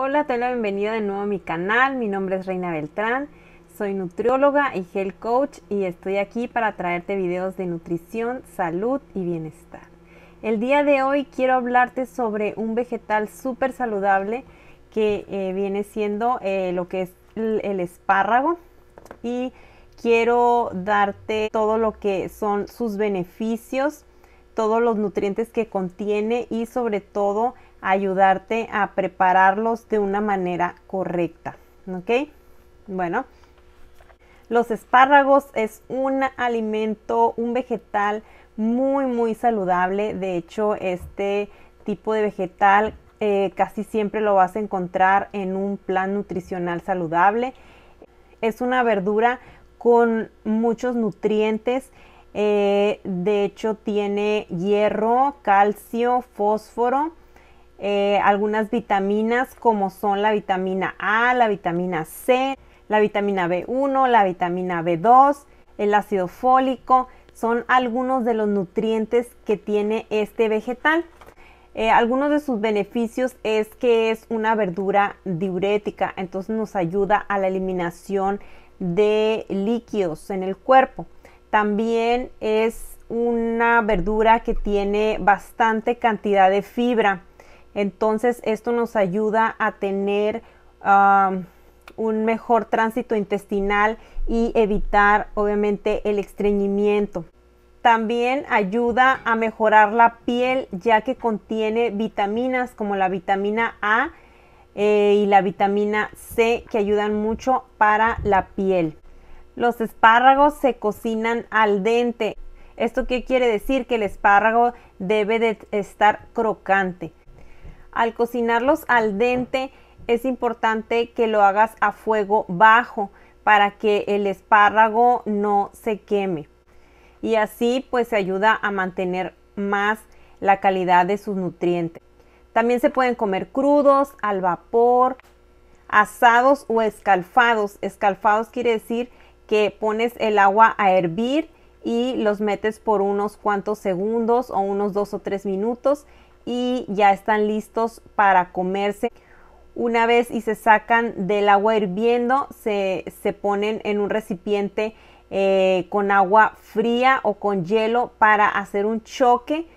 Hola, te doy la bienvenida de nuevo a mi canal. Mi nombre es Reina Beltrán, soy nutrióloga y health coach y estoy aquí para traerte videos de nutrición, salud y bienestar. El día de hoy quiero hablarte sobre un vegetal súper saludable que eh, viene siendo eh, lo que es el espárrago y quiero darte todo lo que son sus beneficios, todos los nutrientes que contiene y sobre todo ayudarte a prepararlos de una manera correcta. ¿Ok? Bueno, los espárragos es un alimento, un vegetal muy, muy saludable. De hecho, este tipo de vegetal eh, casi siempre lo vas a encontrar en un plan nutricional saludable. Es una verdura con muchos nutrientes. Eh, de hecho, tiene hierro, calcio, fósforo eh, algunas vitaminas como son la vitamina A, la vitamina C, la vitamina B1, la vitamina B2, el ácido fólico, son algunos de los nutrientes que tiene este vegetal. Eh, algunos de sus beneficios es que es una verdura diurética, entonces nos ayuda a la eliminación de líquidos en el cuerpo. También es una verdura que tiene bastante cantidad de fibra. Entonces esto nos ayuda a tener un mejor tránsito intestinal y evitar obviamente el estreñimiento. También ayuda a mejorar la piel ya que contiene vitaminas como la vitamina A eh, y la vitamina C que ayudan mucho para la piel. Los espárragos se cocinan al dente. ¿Esto qué quiere decir? Que el espárrago debe de estar crocante. Al cocinarlos al dente es importante que lo hagas a fuego bajo para que el espárrago no se queme. Y así pues se ayuda a mantener más la calidad de sus nutrientes. También se pueden comer crudos, al vapor, asados o escalfados. Escalfados quiere decir que pones el agua a hervir y los metes por unos cuantos segundos o unos dos o tres minutos y ya están listos para comerse. Una vez y se sacan del agua hirviendo, se, ponen en un recipiente eh, con agua fría o con hielo para hacer un choque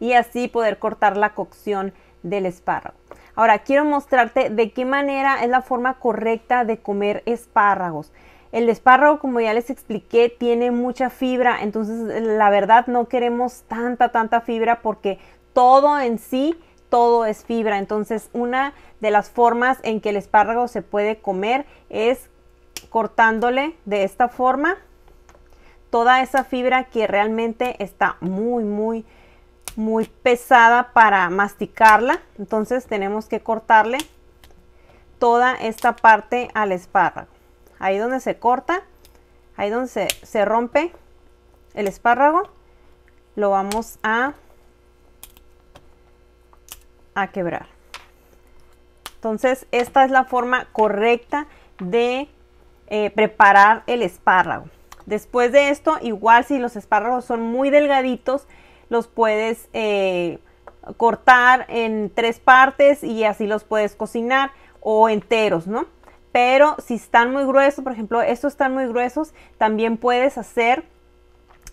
y así poder cortar la cocción del espárrago. Ahora quiero mostrarte de qué manera es la forma correcta de comer espárragos. El espárrago, como ya les expliqué, tiene mucha fibra, entonces la verdad no queremos tanta, tanta fibra porque todo en sí, todo es fibra. Entonces, una de las formas en que el espárrago se puede comer es cortándole de esta forma toda esa fibra que realmente está muy, muy, muy pesada para masticarla. Entonces tenemos que cortarle toda esta parte al espárrago. Ahí donde se corta, ahí donde se, se rompe el espárrago, lo vamos a quebrar. Entonces, esta es la forma correcta de eh, preparar el espárrago. Después de esto, igual si los espárragos son muy delgaditos, los puedes eh, cortar en tres partes y así los puedes cocinar o enteros, ¿no? Pero si están muy gruesos, por ejemplo, estos están muy gruesos, también puedes hacer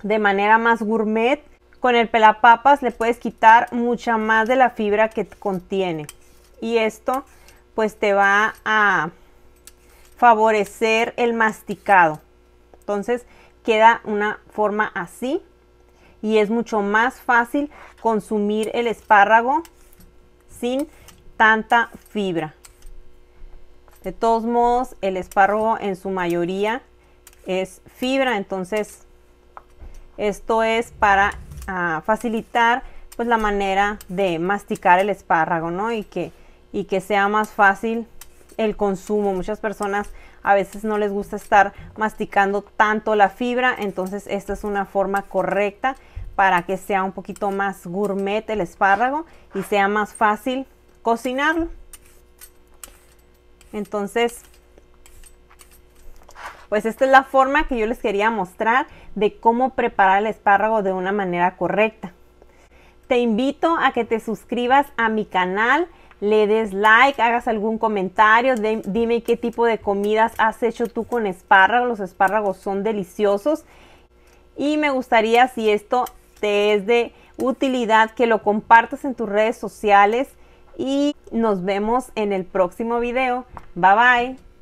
de manera más gourmet con el pelapapas le puedes quitar mucha más de la fibra que contiene. Y esto pues te va a favorecer el masticado. Entonces queda una forma así y es mucho más fácil consumir el espárrago sin tanta fibra. De todos modos, el espárrago en su mayoría es fibra, entonces esto es para a facilitar pues la manera de masticar el espárrago, ¿no? Y que, y que sea más fácil el consumo. Muchas personas a veces no les gusta estar masticando tanto la fibra, entonces esta es una forma correcta para que sea un poquito más gourmet el espárrago y sea más fácil cocinarlo. Entonces, pues esta es la forma que yo les quería mostrar de cómo preparar el espárrago de una manera correcta. Te invito a que te suscribas a mi canal, le des like, hagas algún comentario, dime qué tipo de comidas has hecho tú con espárrago, Los espárragos son deliciosos y me gustaría si esto te es de utilidad que lo compartas en tus redes sociales y nos vemos en el próximo video. Bye bye.